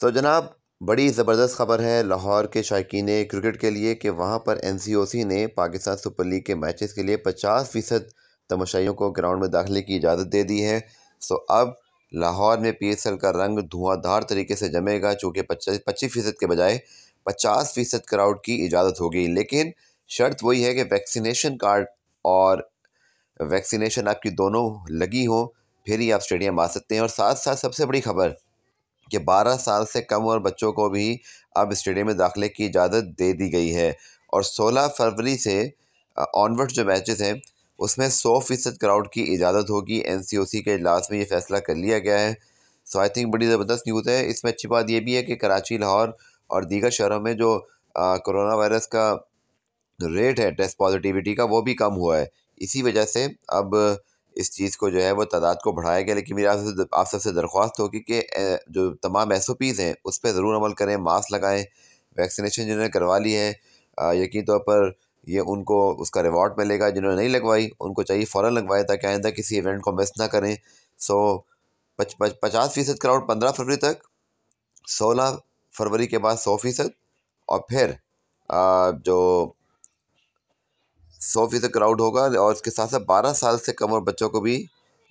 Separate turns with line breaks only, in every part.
तो जनाब बड़ी ज़बरदस्त खबर है लाहौर के शायकीन क्रिकेट के लिए कि वहाँ पर एन ने पाकिस्तान सुपर लीग के मैचेस के लिए पचास फ़ीसद तमाशाइयों को ग्राउंड में दाखिले की इजाज़त दे दी है सो अब लाहौर में पी का रंग धुआंधार तरीके से जमेगा चूँकि पच्चीस पच्चीस फ़ीसद के बजाय पचास फ़ीसद क्राउड की इजाज़त होगी लेकिन शर्त वही है कि वैक्सीनेशन कार्ड और वैक्सीनेशन आपकी दोनों लगी हो फिर ही आप स्टेडियम आ सकते हैं और साथ साथ सबसे बड़ी खबर कि 12 साल से कम और बच्चों को भी अब स्टेडियम में दाखिले की इजाज़त दे दी गई है और 16 फरवरी से ऑनवर्ड जो मैचेस हैं उसमें 100 फीसद क्राउड की इजाज़त होगी एन के इजलास में ये फैसला कर लिया गया है सो आई थिंक बड़ी ज़बरदस्त न्यूज़ है इसमें अच्छी बात यह भी है कि कराची लाहौर और दीगर शहरों में जो कोरोना वायरस का रेट है टेस्ट पॉजिटिविटी का वो भी कम हुआ है इसी वजह से अब इस चीज़ को जो है वो तादाद को बढ़ाया गया लेकिन मेरी आपसे आप सबसे दरख्वास्त होगी कि जो तमाम एस ओ पीज़ हैं उस पर ज़रूर अमल करें मास्क लगाएँ वैक्सीनेशन जिन्होंने करवा ली है यकीन तौर पर ये उनको उसका रिवॉर्ड मिलेगा जिन्होंने नहीं लगवाई उनको चाहिए फ़ौर लगवाए ताकि आइंदा किसी इवेंट को मिस ना करें सो पच, पच, पचास फ़ीसद क्राउड पंद्रह फरवरी तक सोलह फरवरी के बाद सौ फ़ीसद और फिर आ, जो सौ फीसद क्राउड होगा और इसके साथ साथ बारह साल से कम और बच्चों को भी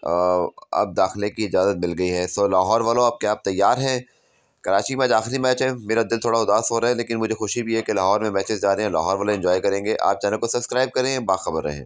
अब दाखिले की इजाज़त मिल गई है सो लाहौर वालों अब क्या आप तैयार हैं कराची में आज आखिरी मैच है मेरा दिल थोड़ा उदास हो रहा है लेकिन मुझे खुशी भी है कि लाहौर में मैचेस जा रहे हैं लाहौर वाले इन्जॉय करेंगे आप चैनल को सब्सक्राइब करें बाखबर रहें